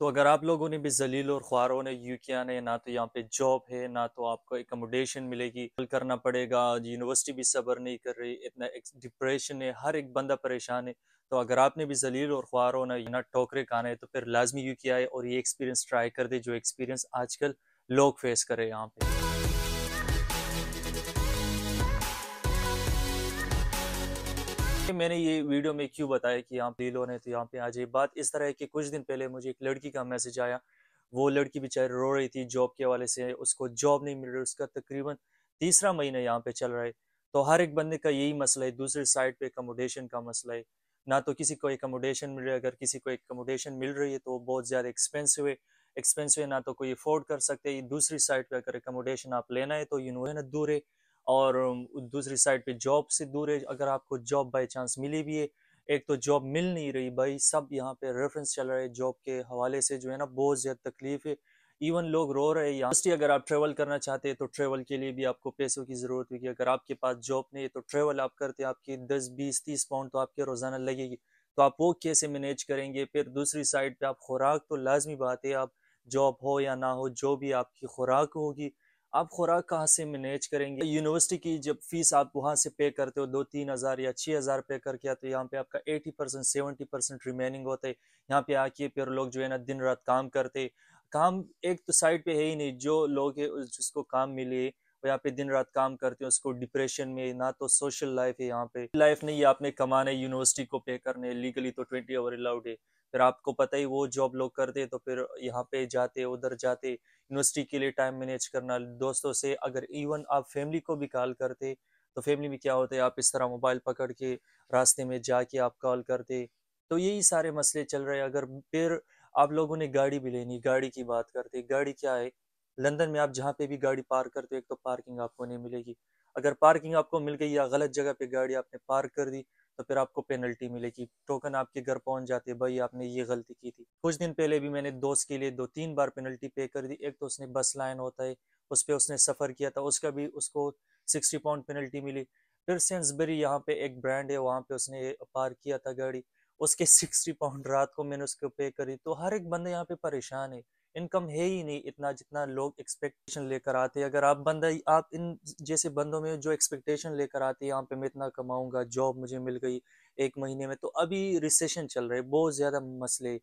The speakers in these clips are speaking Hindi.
तो अगर आप लोगों ने भी जलील और ख्वार होने यू के आना ना तो यहाँ पे जॉब है ना तो आपको एकोमोडेशन मिलेगी करना पड़ेगा यूनिवर्सिटी भी सबर नहीं कर रही इतना डिप्रेशन है हर एक बंदा परेशान है तो अगर आपने भी जलील और ख्वार होना ना टोकरे खाना है तो फिर लाजमी यू किया आए और ये एक्सपीरियंस ट्राई कर दे जो एक्सपीरियंस आजकल लोग फेस करे यहाँ पे मैंने ये वीडियो में क्यों बताया कि यहाँ पे लोन है तो यहाँ पे आज ये बात इस तरह है कि कुछ दिन पहले मुझे एक लड़की का मैसेज आया वो लड़की बेचारी रो रही थी जॉब के हवाले से उसको जॉब नहीं मिल रही उसका तकरीबन तीसरा महीना यहाँ पे चल रहा है तो हर एक बंदे का यही मसला है दूसरे साइड पे एकोमोडेशन का मसला है ना तो किसी को एकोमोडेशन मिल रहा है अगर किसी को एकोमोडेशन मिल रही है तो बहुत ज़्यादा एक्सपेंसिव है एक्सपेंसिव है ना तो कोई अफोर्ड कर सकते दूसरी साइड पे अगर एकोमोडेशन आप लेना है तो यूनिवर्सिटी दूर है और दूसरी साइड पे जॉब से दूर है अगर आपको जॉब बाई चांस मिली भी है एक तो जॉब मिल नहीं रही भाई सब यहाँ पे रेफरेंस चल रहा है जॉब के हवाले से जो है ना बहुत ज़्यादा तकलीफ है इवन लोग रो रहे हैं यहाँ अगर आप ट्रेवल करना चाहते हैं तो ट्रेवल के लिए भी आपको पैसों की ज़रूरत होगी अगर आपके पास जॉब नहीं है तो ट्रेवल आप करते आपकी दस बीस तीस पाउंड तो आपके रोज़ाना लगेगी तो आप वो कैसे मैनेज करेंगे फिर दूसरी साइड पर आप खुराक तो लाजमी बात है आप जॉब हो या ना हो जो भी आपकी खुराक होगी आप खुराक कहाँ से मैनेज करेंगे यूनिवर्सिटी की जब फीस आप वहाँ से पे करते हो दो तीन हज़ार या छः हज़ार पे करके आते हो यहाँ पे आपका eighty percent seventy percent remaining होता है यहाँ पे आके फिर लोग जो है ना दिन रात काम करते काम एक तो साइड पे है ही नहीं जो लोग जिसको काम मिले वो यहाँ पे दिन रात काम करते हैं उसको डिप्रेशन में ना तो सोशल लाइफ है यहाँ पे लाइफ नहीं है आपने कमाने यूनिवर्सिटी को पे करने लीगली तो ट्वेंटी आवर अलाउड है फिर आपको पता ही वो जॉब लोग करते तो फिर यहाँ पे जाते उधर जाते यूनिवर्सिटी के लिए टाइम मैनेज करना दोस्तों से अगर इवन आप फैमिली को भी कॉल करते तो फैमिली में क्या होता है आप इस तरह मोबाइल पकड़ के रास्ते में जाके आप कॉल करते तो यही सारे मसले चल रहे हैं अगर फिर आप लोगों ने गाड़ी भी लेनी गाड़ी की बात करते गाड़ी क्या है लंदन में आप जहाँ पे भी गाड़ी पार्क करते हो एक तो पार्किंग आपको नहीं मिलेगी अगर पार्किंग आपको मिल गई या गलत जगह पे गाड़ी आपने पार्क कर दी तो फिर आपको पेनल्टी मिलेगी टोकन आपके घर पहुंच जाते भाई आपने ये गलती की थी कुछ दिन पहले भी मैंने दोस्त के लिए दो तीन बार पेनल्टी पे कर दी एक तो उसने बस लाइन होता है उस पर उसने सफ़र किया था उसका भी उसको सिक्सटी पाउंड पेनल्टी मिली फिर सेंसबरी यहाँ पे एक ब्रांड है वहाँ पे उसने पार किया था गाड़ी उसके सिक्सटी पाउंड रात को मैंने उसको पे करी तो हर एक बंदा यहाँ पे परेशान है इनकम है ही नहीं इतना जितना लोग एक्सपेक्टेशन लेकर आते हैं अगर आप बंदा आप इन जैसे बंदों में जो एक्सपेक्टेशन लेकर आते हैं यहाँ पे मैं इतना कमाऊंगा जॉब मुझे मिल गई एक महीने में तो अभी रिसेशन चल रहे बहुत ज़्यादा मसले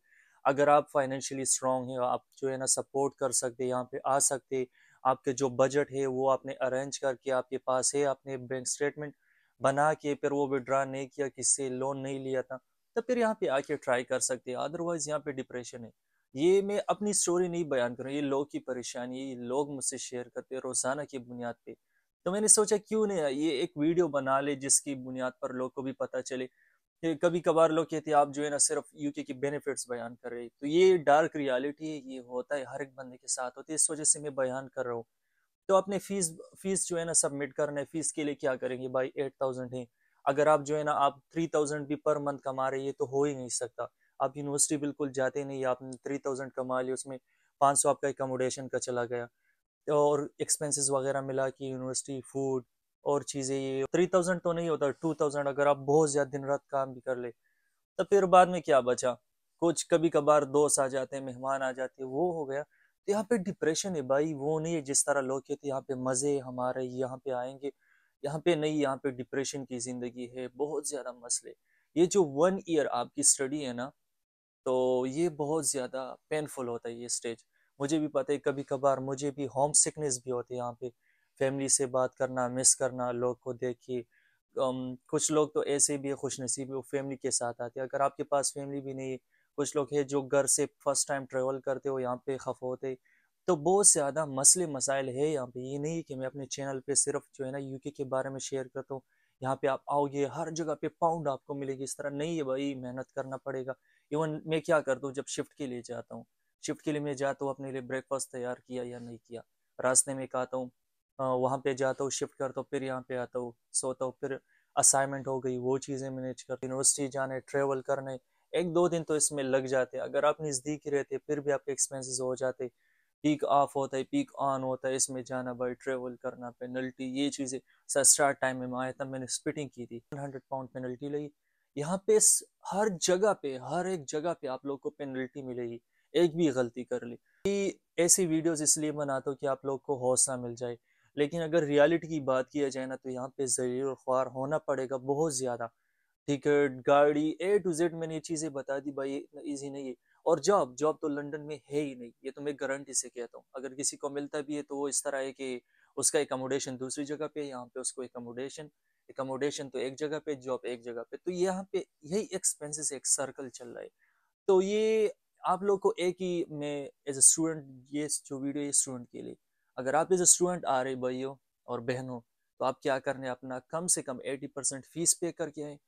अगर आप फाइनेंशियली स्ट्रांग हैं आप जो है ना सपोर्ट कर सकते यहाँ पे आ सकते आपके जो बजट है वो आपने अरेंज करके आपके पास है आपने बैंक स्टेटमेंट बना के फिर वो विड्रा नहीं किया किससे लोन नहीं लिया था तो फिर यहाँ पे आके ट्राई कर सकते हैं अदरवाइज यहाँ पे डिप्रेशन है ये मैं अपनी स्टोरी नहीं बयान कर रहा ये लोग की परेशानी लोग मुझसे शेयर करते हैं रोज़ाना की बुनियाद पे तो मैंने सोचा क्यों नहीं ये एक वीडियो बना ले जिसकी बुनियाद पर लोग को भी पता चले कभी कभार लोग कहते हैं आप जो है ना सिर्फ यूके के बेनिफिट्स बयान कर रहे तो ये डार्क रियालिटी है ये होता है हर एक बंदे के साथ होती है इस वजह से मैं बयान कर रहा हूँ तो अपने फीस फीस जो है ना सबमिट करना है फीस के लिए क्या करेंगे भाई एट थाउजेंड है अगर आप जो है ना आप थ्री थाउजेंड भी पर मंथ कमा रहे हैं तो हो ही नहीं सकता आप यूनिवर्सिटी बिल्कुल जाते नहीं आपने थ्री थाउजेंड कमा लिया उसमें पाँच सौ आपका एकोमोडेशन का चला गया और एक्सपेंसेस वगैरह मिला कि यूनिवर्सिटी फूड और चीज़ें ये थ्री थाउजेंड तो नहीं होता टू थाउजेंड अगर आप बहुत ज़्यादा दिन रात काम भी कर ले तो फिर बाद में क्या बचा कुछ कभी कभार दोस्त आ जाते हैं मेहमान आ जाते हैं वो हो गया तो यहाँ पे डिप्रेशन है भाई वो नहीं है जिस तरह लोग कहते यहाँ पे मज़े हमारे यहाँ पे आएंगे यहाँ पे नहीं यहाँ पे डिप्रेशन की ज़िंदगी है बहुत ज़्यादा मसले ये जो वन ईयर आपकी स्टडी है ना तो ये बहुत ज़्यादा पेनफुल होता है ये स्टेज मुझे भी पता है कभी कभार मुझे भी होम सिकनेस भी होती है यहाँ पे फैमिली से बात करना मिस करना लोग को देखिए कुछ लोग तो ऐसे भी खुश नसीब वो फैमिली के साथ आते हैं अगर आपके पास फैमिली भी नहीं कुछ लोग है जो घर से फर्स्ट टाइम ट्रेवल करते हो यहाँ पे खफ होते तो बहुत ज़्यादा मसले मसाइल है यहाँ पे ये नहीं कि मैं अपने चैनल पे सिर्फ जो है ना यूके के बारे में शेयर करता हूँ यहाँ पे आप आओगे हर जगह पे पाउंड आपको मिलेगी इस तरह नहीं है भाई मेहनत करना पड़ेगा इवन मैं क्या करता हूँ जब शिफ्ट के लिए जाता हूँ शिफ्ट के लिए मैं जाता हूँ अपने लिए ब्रेकफास्ट तैयार किया या नहीं किया रास्ते में खाता हूँ वहाँ पे जाता हूँ शिफ्ट करता हूँ फिर यहाँ पे आता हूँ सोता हूँ फिर असाइनमेंट हो गई वो चीज़ें मैनेज कर यूनिवर्सिटी जाने ट्रेवल करने एक दो दिन तो इसमें लग जाते अगर आप नज़दीक ही रहते फिर भी आपके एक्सपेंसेस हो जाते पीक ऑफ होता है पीक ऑन होता है इसमें जाना भाई ट्रेवल करना पेनल्टी ये चीज़ें सर स्टार्ट टाइम में आया था मैंने स्पिटिंग की थी वन हंड्रेड पाउंड पेनल्टी लगी यहाँ पे हर जगह पे हर एक जगह पे आप लोग को पेनल्टी मिलेगी एक भी गलती कर ली कि ऐसी वीडियोस इसलिए बनाता हूँ कि आप लोग को हौसला मिल जाए लेकिन अगर रियलिटी की बात किया जाए ना तो यहाँ पे जरूर ख्वार होना पड़ेगा बहुत ज़्यादा टिकट गाड़ी ए टू जेड मैंने ये चीज़ें बता दी भाई इतना ईजी नहीं है और जॉब जॉब तो लंदन में है ही नहीं ये तो मैं गारंटी से कहता हूँ अगर किसी को मिलता भी है तो वो इस तरह है कि उसका एकोमोडेशन दूसरी जगह पे यहाँ पे उसको एकोमोडेशन एकोमोडेशन तो एक जगह पे जॉब एक जगह पे तो यहाँ पे यही एक्सपेंसेस एक सर्कल चल रहा है तो ये आप लोग को एक ही में एज ए स्टूडेंट ये जो वीडियो ये स्टूडेंट के लिए अगर आप एज ए स्टूडेंट आ रहे भाइयों और बहनों तो आप क्या करने अपना कम से कम एटी परसेंट फीस पे करके आए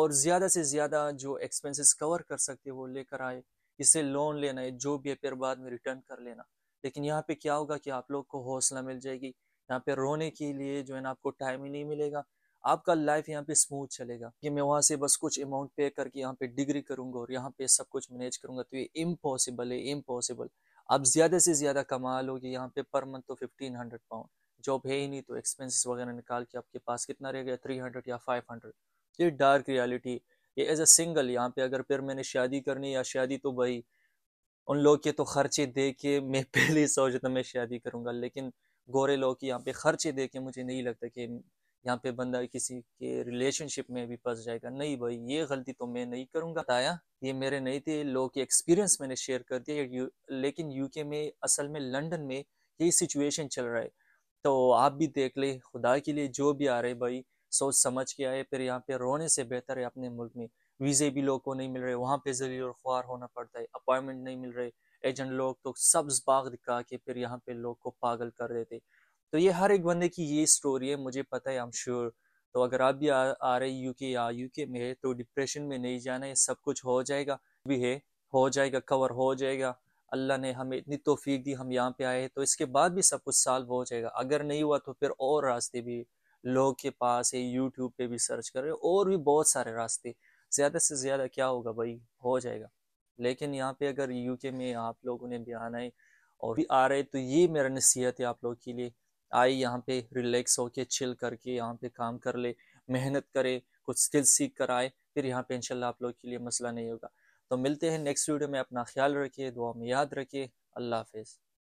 और ज़्यादा से ज़्यादा जो एक्सपेंसेस कवर कर सकते वो लेकर आए इससे लोन लेना है जो भी है फिर बाद में रिटर्न कर लेना लेकिन यहाँ पे क्या होगा कि आप लोग को हौसला मिल जाएगी यहाँ पे रोने के लिए जो है ना आपको टाइम ही नहीं मिलेगा आपका लाइफ यहाँ पे स्मूथ चलेगा कि मैं वहाँ से बस कुछ अमाउंट पे करके यहाँ पे डिग्री करूँगा और यहाँ पे सब कुछ मैनेज करूँगा तो ये इम्पॉसिबल है इम्पॉसिबल आप ज़्यादा से ज़्यादा कमा लोगे यहाँ पे पर मंथ तो फिफ्टीन हंड्रेड पाउंड जॉब है ही नहीं तो एक्सपेंसिस वगैरह निकाल के आपके पास कितना रह गया थ्री हंड्रेड या फाइव हंड्रेड ये डार्क रियालिटी ये एज अ सिंगल यहाँ पे अगर फिर मैंने शादी करनी या शादी तो भाई उन लोग के तो खर्चे दे के मैं पहले सोचता मैं शादी करूँगा लेकिन गोरे लोग यहाँ पे खर्चे दे के मुझे नहीं लगता कि यहाँ पे बंदा किसी के रिलेशनशिप में भी फंस जाएगा नहीं भाई ये गलती तो मैं नहीं करूँगा बताया ये मेरे नहीं थे लोग के एक्सपीरियंस मैंने शेयर कर दिया यू, लेकिन यूके में असल में लंदन में यही सिचुएशन चल रहा है तो आप भी देख ले खुदा के लिए जो भी आ रहे भाई सोच समझ के आए फिर यहाँ पे रोने से बेहतर है अपने मुल्क में वीज़े भी लोग को नहीं मिल रहे वहाँ पे जलील और ख्वार होना पड़ता है अपॉइंटमेंट नहीं मिल रहे एजेंट लोग तो सब्ज बाग दिखा के फिर यहाँ पे लोग को पागल कर देते तो ये हर एक बंदे की ये स्टोरी है मुझे पता है आई एम श्योर तो अगर आप भी आ, आ रहे यूके या यूके में है तो डिप्रेशन में नहीं जाना है सब कुछ हो जाएगा भी है हो जाएगा कवर हो जाएगा अल्लाह ने हमें इतनी तोफीक दी हम यहाँ पे आए हैं तो इसके बाद भी सब कुछ सॉल्व हो जाएगा अगर नहीं हुआ तो फिर और रास्ते भी लोग के पास है यूट्यूब पे भी सर्च कर रहे और भी बहुत सारे रास्ते ज़्यादा से ज़्यादा क्या होगा भाई हो जाएगा लेकिन यहाँ पे अगर यूके में आप लोगों ने भी आना है और भी आ रहे तो ये मेरा नसीहत है आप लोग के लिए आए यहाँ पे रिलैक्स होके चिल करके यहाँ पे काम कर ले मेहनत करे कुछ स्किल सीख कर आए फिर यहाँ पे इंशाल्लाह आप लोग के लिए मसला नहीं होगा तो मिलते हैं नेक्स्ट वीडियो में अपना ख्याल रखिए दुआ में याद रखिए अल्लाह हाफिज़